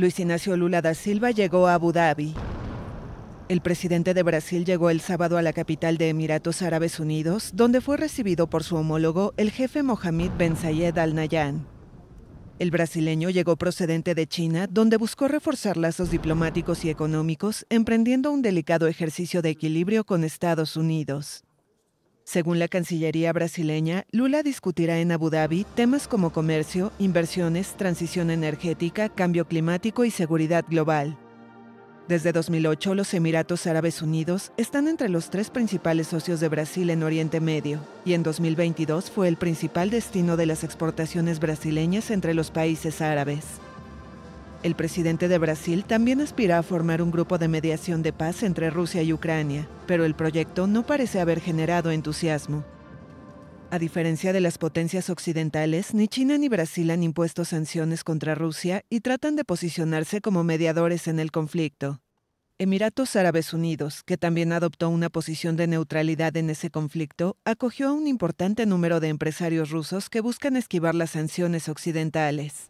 Luis Ignacio Lula da Silva llegó a Abu Dhabi. El presidente de Brasil llegó el sábado a la capital de Emiratos Árabes Unidos, donde fue recibido por su homólogo, el jefe Mohamed Ben Zayed Al nayan El brasileño llegó procedente de China, donde buscó reforzar lazos diplomáticos y económicos, emprendiendo un delicado ejercicio de equilibrio con Estados Unidos. Según la Cancillería brasileña, Lula discutirá en Abu Dhabi temas como comercio, inversiones, transición energética, cambio climático y seguridad global. Desde 2008, los Emiratos Árabes Unidos están entre los tres principales socios de Brasil en Oriente Medio, y en 2022 fue el principal destino de las exportaciones brasileñas entre los países árabes. El presidente de Brasil también aspira a formar un grupo de mediación de paz entre Rusia y Ucrania, pero el proyecto no parece haber generado entusiasmo. A diferencia de las potencias occidentales, ni China ni Brasil han impuesto sanciones contra Rusia y tratan de posicionarse como mediadores en el conflicto. Emiratos Árabes Unidos, que también adoptó una posición de neutralidad en ese conflicto, acogió a un importante número de empresarios rusos que buscan esquivar las sanciones occidentales.